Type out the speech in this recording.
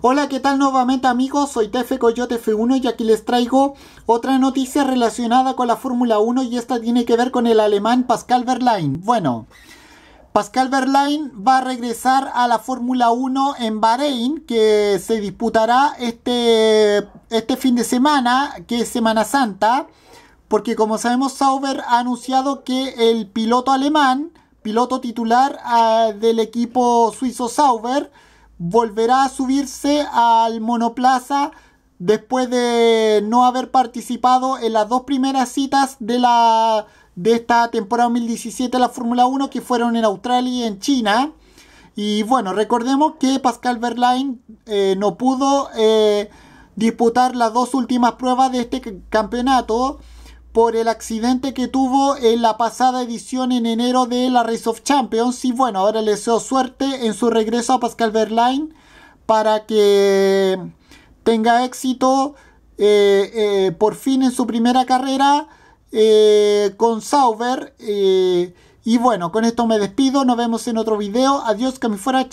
Hola, ¿qué tal nuevamente amigos? Soy Tefe Coyote F1 y aquí les traigo otra noticia relacionada con la Fórmula 1 y esta tiene que ver con el alemán Pascal Verlaine. Bueno, Pascal Verlaine va a regresar a la Fórmula 1 en Bahrein que se disputará este, este fin de semana, que es Semana Santa, porque como sabemos Sauber ha anunciado que el piloto alemán, piloto titular ah, del equipo suizo Sauber, volverá a subirse al monoplaza después de no haber participado en las dos primeras citas de, esta temporada 2017 de la Fórmula 1 que fueron en Australia y en China. Y bueno, recordemos que Pascal Verlaine eh, no pudo eh, disputar las dos últimas pruebas de este campeonato por el accidente que tuvo en la pasada edición en enero de la Race of Champions. Y bueno, ahora le deseo suerte en su regreso a Pascal Verlaine para que tenga éxito eh, eh, por fin en su primera carrera eh, con Sauber. y bueno, con esto me despido. Nos vemos en otro video. Adiós, que me fuera.